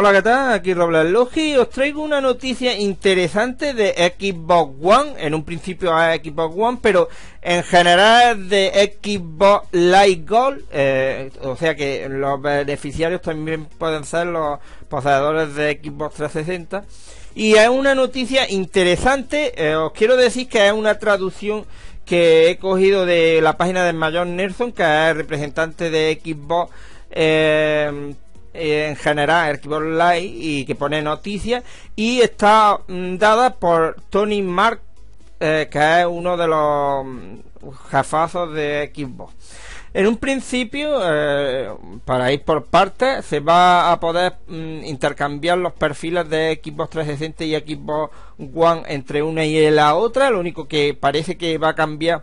Hola, ¿qué tal? Aquí Robla Logi. Os traigo una noticia interesante de Xbox One. En un principio a Xbox One, pero en general de Xbox Live Gold. Eh, o sea que los beneficiarios también pueden ser los poseedores de Xbox 360. Y es una noticia interesante. Eh, os quiero decir que es una traducción que he cogido de la página de mayor Nelson, que es representante de Xbox. Eh, en general Xbox Live y que pone noticias y está mm, dada por Tony Mark eh, que es uno de los mm, jefazos de Xbox. En un principio, eh, para ir por partes, se va a poder mm, intercambiar los perfiles de Xbox 360 y Xbox One entre una y la otra. Lo único que parece que va a cambiar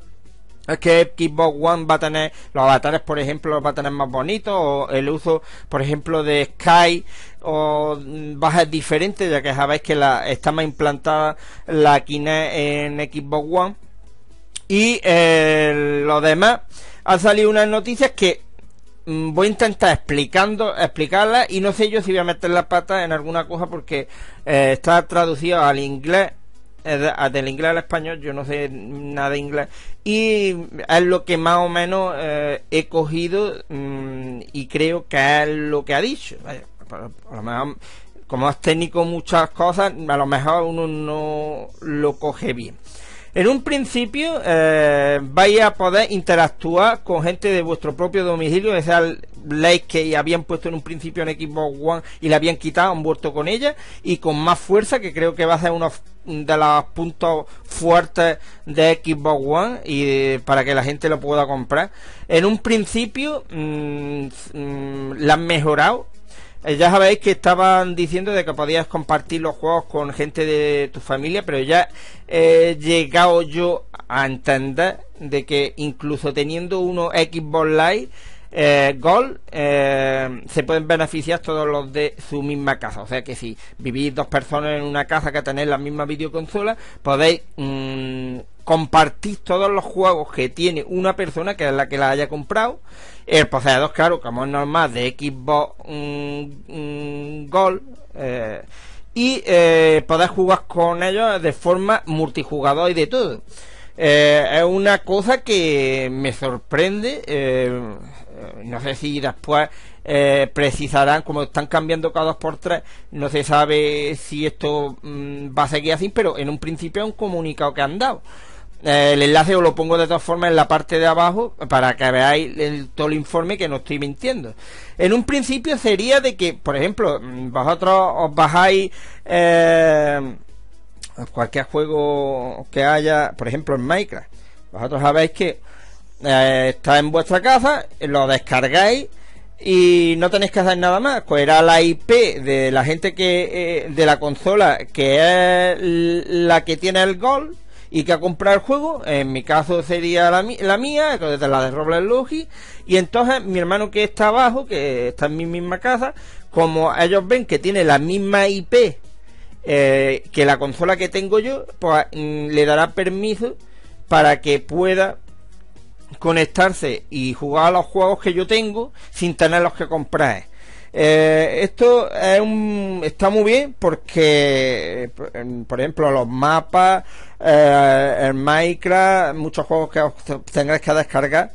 es que Xbox One va a tener los avatares, por ejemplo, los va a tener más bonitos, o el uso, por ejemplo, de Sky o bajas mm, diferente, ya que sabéis que la, está más implantada la Kinect en Xbox One. Y eh, lo demás, Ha salido unas noticias que mm, voy a intentar explicando, explicarlas y no sé yo si voy a meter la pata en alguna cosa porque eh, está traducido al inglés, eh, del inglés al español, yo no sé mm, nada de inglés y es lo que más o menos eh, he cogido mm, y creo que es lo que ha dicho. como es técnico muchas cosas, a lo mejor uno no lo coge bien. En un principio eh, vais a poder interactuar con gente de vuestro propio domicilio, esa ley que habían puesto en un principio en Xbox One y la habían quitado, han vuelto con ella y con más fuerza que creo que va a ser uno de los puntos fuertes de Xbox One y para que la gente lo pueda comprar. En un principio mm, mm, la han mejorado eh, ya sabéis que estaban diciendo de que podías compartir los juegos con gente de tu familia, pero ya he llegado yo a entender de que incluso teniendo uno Xbox Live eh, gol, eh, se pueden beneficiar todos los de su misma casa. O sea que si vivís dos personas en una casa que tenéis la misma videoconsola, podéis mm, compartir todos los juegos que tiene una persona que es la que la haya comprado. El poseedor, claro, como es normal, de Xbox mm, mm, gol eh, y poder jugar con ellos de forma multijugador y de todo. es una cosa que me sorprende. Eh, no sé si después eh, precisarán, como están cambiando cada dos por tres, no se sabe si esto mm, va a seguir así, pero en un principio es un comunicado que han dado. Eh, el enlace os lo pongo de todas formas en la parte de abajo para que veáis todo el informe que no estoy mintiendo. En un principio sería de que, por ejemplo, mm, vosotros os bajáis cualquier juego que haya, por ejemplo en Minecraft. Vosotros sabéis que eh, está en vuestra casa, lo descargáis y no tenéis que hacer nada más. Pues era la IP de la gente que eh, de la consola que es la que tiene el gol y que ha comprado el juego. En mi caso sería la, mía, la de Robles Logi. Y entonces mi hermano que está abajo, que está en mi misma casa, como ellos ven que tiene la misma IP eh, que la consola que tengo yo, pues mm, le dará permiso para que pueda conectarse y jugar a los juegos que yo tengo sin tener los que comprar. Eh, esto está muy bien porque, por ejemplo, los mapas, eh, el Minecraft, muchos juegos que tengas que descargar,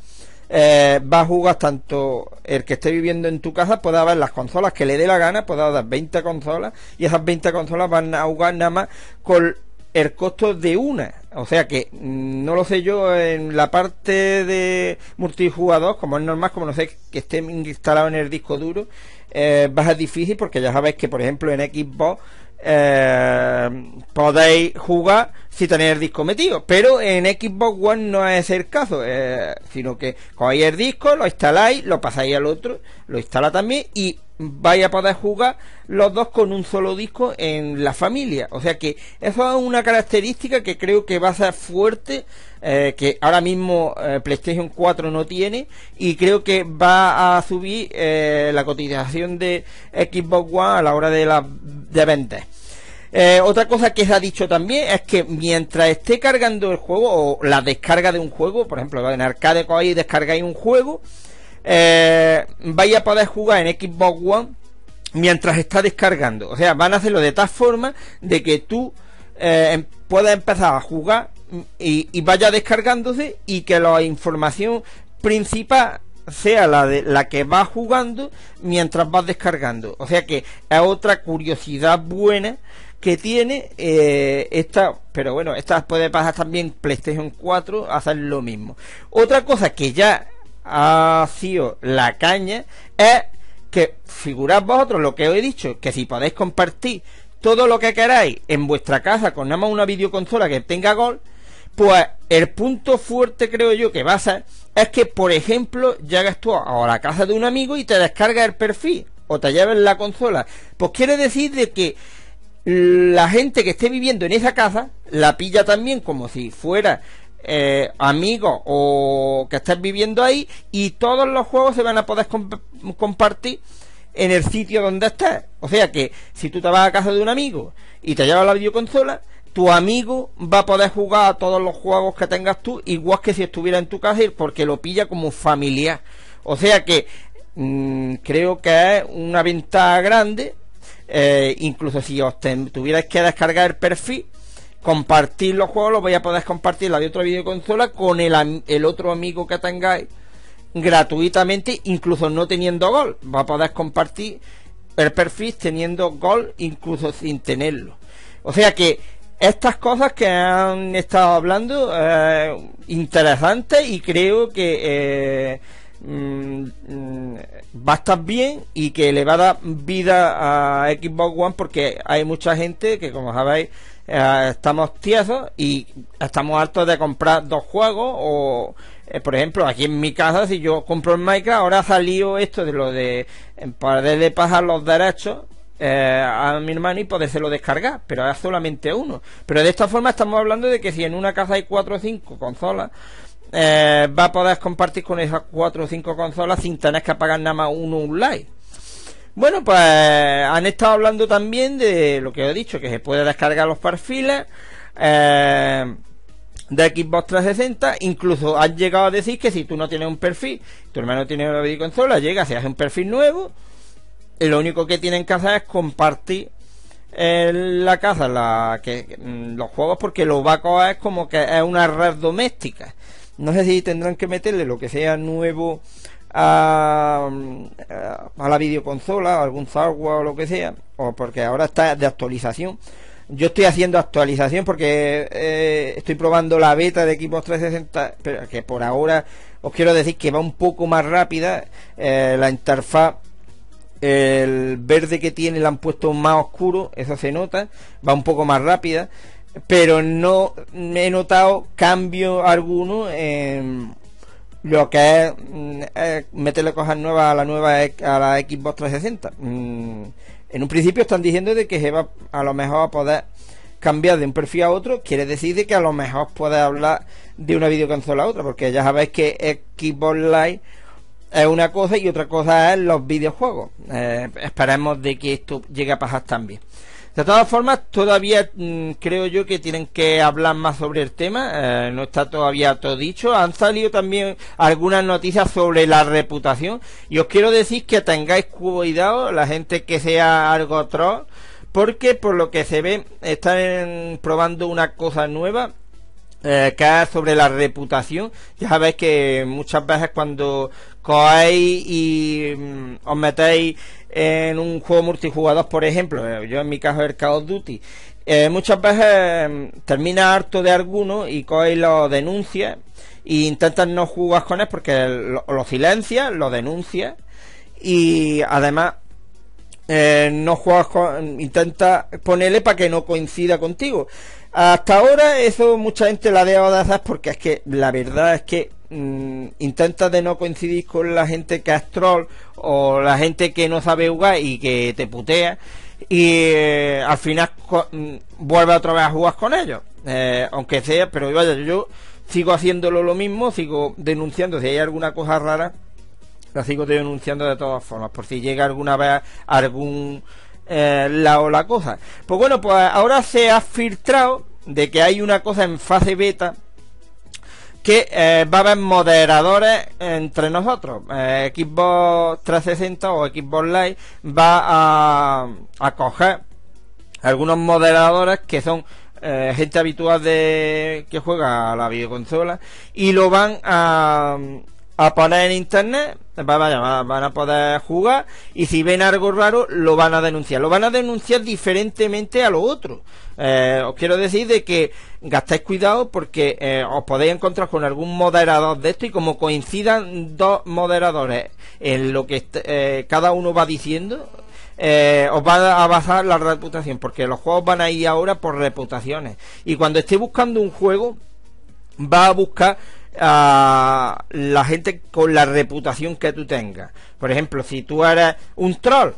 eh, va a jugar tanto el que esté viviendo en tu casa, pueda ver las consolas que le dé la gana, pueda dar 20 consolas y esas 20 consolas van a jugar nada más con el costo de una. O sea que mm, no lo sé yo en la parte de multijugador, como es normal, como no sé que esté instalado en el disco duro, eh, va a ser difícil porque ya sabéis que, por ejemplo, en Xbox eh, podéis jugar si tenéis el disco metido. Pero en Xbox One no es el caso, eh, sino que cogéis el disco, lo instaláis, lo pasáis al otro, lo instala también y Vaya a poder jugar los dos con un solo disco en la familia. O sea que eso es una característica que creo que va a ser fuerte, eh, que ahora mismo eh, PlayStation 4 no tiene, y creo que va a subir eh, la cotización de Xbox One a la hora de, la, de vender. otra cosa que se ha dicho también es que mientras esté cargando el juego o la descarga de un juego, por ejemplo, en arcade, cuando ahí descargáis un juego, Vaya eh, vaya a poder jugar en Xbox One mientras está descargando. O sea, van a hacerlo de tal forma de que tú eh, em, puedas empezar a jugar y, vaya descargándose y que la información principal sea la de la que vas jugando mientras vas descargando. O sea que es otra curiosidad buena que tiene eh, esta, pero bueno, esta puede pasar también PlayStation 4, hacer lo mismo. Otra cosa que ya ha sido la caña es que figurad vosotros lo que os he dicho, que si podéis compartir todo lo que queráis en vuestra casa con nada más una videoconsola que tenga gol, pues el punto fuerte creo yo que va a ser es que, por ejemplo, llegas tú a la casa de un amigo y te descarga el perfil o te lleves la consola. Pues quiere decir de que la gente que esté viviendo en esa casa la pilla también como si fuera eh, amigos o que estés viviendo ahí y todos los juegos se van a poder compartir en el sitio donde estés. O sea que si tú te vas a casa de un amigo y te llevas la videoconsola, tu amigo va a poder jugar a todos los juegos que tengas tú, igual que si estuviera en tu casa, porque lo pilla como familiar. O sea que mm, creo que es una ventaja grande. Eh, incluso si os tuvierais que descargar el perfil, compartir los juegos, los voy a poder compartir la de otra videoconsola con el, otro amigo que tengáis gratuitamente, incluso no teniendo gol. Va a poder compartir el perfil teniendo gol, incluso sin tenerlo. O sea que estas cosas que han estado hablando, eh, interesantes y creo que eh, mm, mm, va a estar bien y que le va a dar vida a Xbox One porque hay mucha gente que, como sabéis, eh, estamos tiesos y estamos hartos de comprar dos juegos o eh, por ejemplo, aquí en mi casa, si yo compro el Minecraft, ahora ha salido esto de lo de de pasar los derechos eh, a mi hermano y podérselo descargar, pero es solamente uno. Pero de esta forma estamos hablando de que si en una casa hay cuatro o cinco consolas, eh, va a poder compartir con esas cuatro o cinco consolas sin tener que pagar nada más uno un like bueno, pues han estado hablando también de lo que he dicho, que se puede descargar los perfiles. Eh, de Xbox 360, incluso han llegado a decir que si tú no tienes un perfil, tu hermano tiene una videoconsola, llega, se hace un perfil nuevo, y lo único que tienen que hacer es compartir eh, la casa, la, que, mm, los juegos, porque lo va es como que es una red doméstica. No sé si tendrán que meterle lo que sea nuevo Mm, a, la videoconsola, algún software o lo que sea, o porque ahora está de actualización. Yo estoy haciendo actualización porque eh, estoy probando la beta de Xbox 360, pero que por ahora os quiero decir que va un poco más rápida eh, la interfaz el verde que tiene la han puesto más oscuro, eso se nota, va un poco más rápida, pero no he notado cambio alguno en, lo que es, meterle mm, eh, cosas nuevas a la nueva a la Xbox 360. Mm, en un principio están diciendo de que se va a lo mejor a poder cambiar de un perfil a otro, quiere decir de que a lo mejor puede hablar de una videoconsola a otra, porque ya sabéis que Xbox Live es una cosa y otra cosa es los videojuegos. Eh, esperemos de que esto llegue a pasar también. De todas formas, todavía mm, creo yo que tienen que hablar más sobre el tema. Eh, no está todavía todo dicho. Han salido también algunas noticias sobre la reputación. Y os quiero decir que tengáis cuidado, la gente que sea algo atroz, porque por lo que se ve, están probando una cosa nueva eh, que sobre la reputación. Ya sabéis que muchas veces cuando cogéis y mm, os metéis en un juego multijugador, por ejemplo, eh, yo en mi caso el Call of Duty, eh, muchas veces mm, termina harto de alguno y cogéis lo denuncia e intentas no jugar con él porque lo, silencia, lo denuncia y además eh, no juegas con, intenta ponerle para que no coincida contigo. Hasta ahora eso mucha gente la ha de hacer porque es que la verdad es que intentas mm, intenta de no coincidir con la gente que es troll o la gente que no sabe jugar y que te putea y eh, al final mm, vuelve otra vez a jugar con ellos. Eh, aunque sea, pero vaya, yo sigo haciéndolo lo mismo, sigo denunciando si hay alguna cosa rara la sigo denunciando de todas formas. Por si llega alguna vez algún eh, la o la cosa. Pues bueno, pues ahora se ha filtrado de que hay una cosa en fase beta que eh, va a haber moderadores entre nosotros. Eh, 360 o Xbox Live va a, a coger algunos moderadores que son eh, gente habitual de que juega a la videoconsola y lo van a, a poner en internet, van a poder jugar y si ven algo raro lo van a denunciar. Lo van a denunciar diferentemente a lo otro. Eh, os quiero decir de que gastáis cuidado porque eh, os podéis encontrar con algún moderador de esto y como coincidan dos moderadores en lo que eh, cada uno va diciendo, os va a bajar la reputación, porque los juegos van a ir ahora por reputaciones. Y cuando esté buscando un juego, va a buscar a la gente con la reputación que tú tengas. Por ejemplo, si tú eres un troll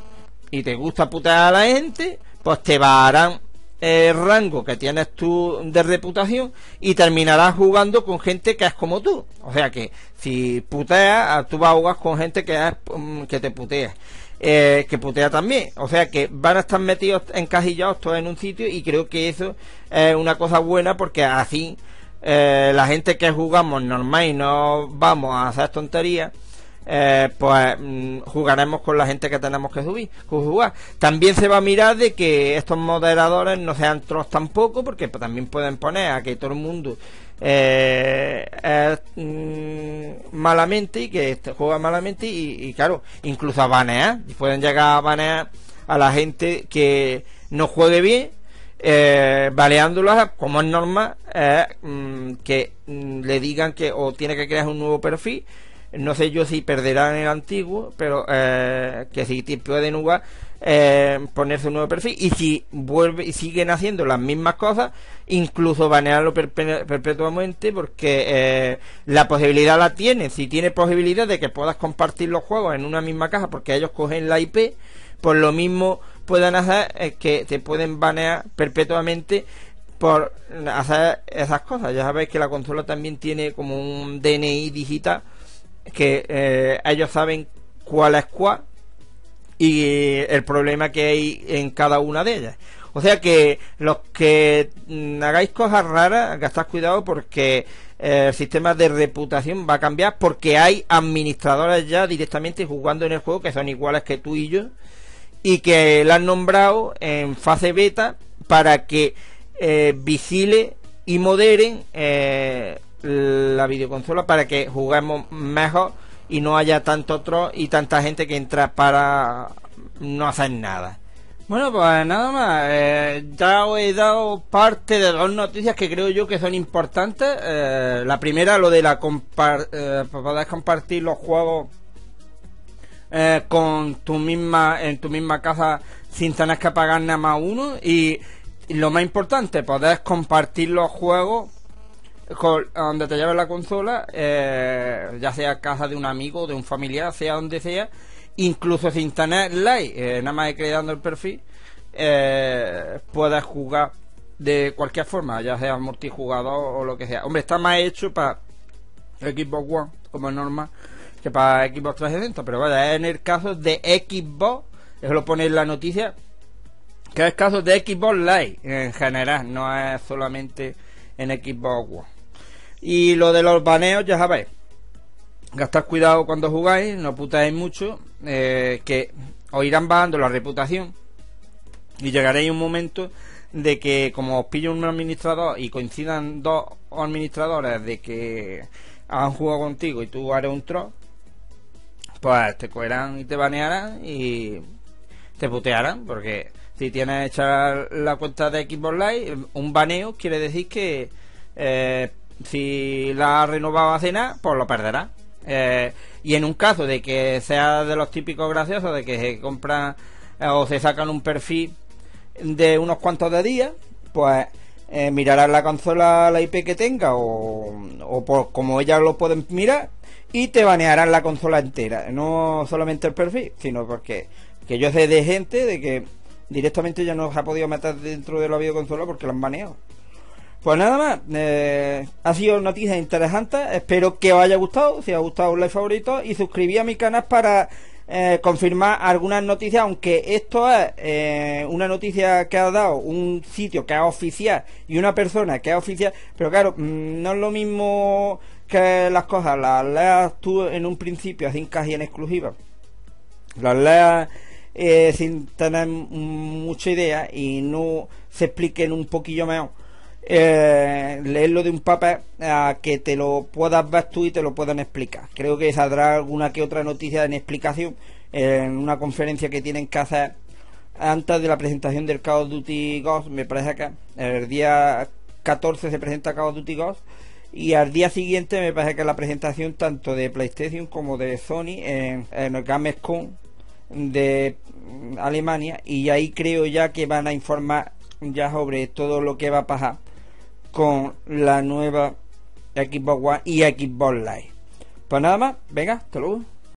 y te gusta putear a la gente, pues te bajarán el eh, rango que tienes tú de reputación y terminarás jugando con gente que es como tú. O sea que si puteas, ah, tú vas a jugar con gente que, es, mm, que te putea. Eh, que putea también. O sea que van a estar metidos encasillados todos en un sitio y creo que eso es una cosa buena porque así eh, la gente que jugamos normal y no vamos a hacer tonterías, eh, pues mm, jugaremos con la gente que tenemos que jugar. También se va a mirar de que estos moderadores no sean trolls tampoco, porque pues, también pueden poner a que todo el mundo eh, mm, malamente y que este juega malamente y, claro, incluso a banear, y pueden llegar a banear a la gente que no juegue bien eh, baleándolas, como es normal eh, mm, que mm, le digan que o tiene que crear un nuevo perfil. No sé yo si perderán el antiguo, pero eh, que si de nuevo eh, ponerse un nuevo perfil. Y si vuelve y siguen haciendo las mismas cosas, incluso banearlo perpetuamente, porque la posibilidad la tiene. Si tiene posibilidad de que puedas compartir los juegos en una misma caja, porque ellos cogen la IP, por pues lo mismo puedan hacer es eh, que te pueden banear perpetuamente por hacer esas cosas. Ya sabéis que la consola también tiene como un DNI digital que eh, ellos saben cuál es cuál y el problema que hay en cada una de ellas. O sea que los que mm, hagáis cosas raras, gastad cuidado porque eh, el sistema de reputación va a cambiar porque hay administradores ya directamente jugando en el juego que son iguales que tú y yo y que la han nombrado en fase beta para que eh, vigile y moderen eh, la videoconsola para que juguemos mejor y no haya tanto otro y tanta gente que entra para no hacer nada. Bueno, pues nada más. Eh, ya os he dado parte de dos noticias que creo yo que son importantes. la primera, lo de la pues, poder compartir los juegos eh, con tu misma, en tu misma casa sin tener que pagar nada más uno y, lo más importante, poder compartir los juegos donde te lleves la consola, eh, ya sea casa de un amigo, de un familiar, sea donde sea, incluso sin tener like, eh, nada más creando el perfil, puedes jugar de cualquier forma, ya sea multijugador o lo que sea. Hombre, está más hecho para Xbox One, como es normal que para Xbox 360, pero vaya, en el caso de Xbox, eso lo pone en la noticia, que es caso de Xbox Live en general, no es solamente en Xbox One. Y lo de los baneos, ya sabéis, gastad cuidado cuando jugáis, no putáis mucho, eh, que os irán bajando la reputación y llegaréis un momento de que como os pillo un administrador y coincidan dos administradores de que han jugado contigo y tú haré un troll, pues te cueran y te banearán y te putearán porque si tienes hecha la cuenta de Xbox Live, un baneo quiere decir que eh, si la renovado hace nada, pues lo perderá. Eh, y en un caso de que sea de los típicos graciosos, de que se compran eh, o se sacan un perfil de unos cuantos de días, pues mirarán la consola, la IP que tenga o, o como ellas lo pueden mirar y te banearán la consola entera. No solamente el perfil, sino porque que yo sé de gente de que directamente ya no se ha podido matar dentro de la videoconsola porque la han baneado. Pues nada más, eh, ha sido noticia interesante, espero que os haya gustado, si os ha gustado un like favorito y suscribí a mi canal para eh, confirmar algunas noticias, aunque esto es eh, una noticia que ha dado un sitio que ha oficial y una persona que ha oficial, pero claro, mm, no es lo mismo que las cosas las leas tú en un principio sin casi en exclusiva, las leas eh, sin tener mucha idea y no se expliquen un poquillo mejor. Eh, leerlo de un papel a que te lo puedas ver tú y te lo puedan explicar. Creo que saldrá alguna que otra noticia en explicación en una conferencia que tienen que hacer antes de la presentación del Call of Duty Ghost. Me parece que el día 14 se presenta Call of Duty Ghost y al día siguiente me parece que la presentación tanto de PlayStation como de Sony en, en el Gamescom de mm, Alemania y ahí creo ya que van a informar ya sobre todo lo que va a pasar con la nueva Xbox One y Xbox Live. Pues nada más, venga, hasta luego.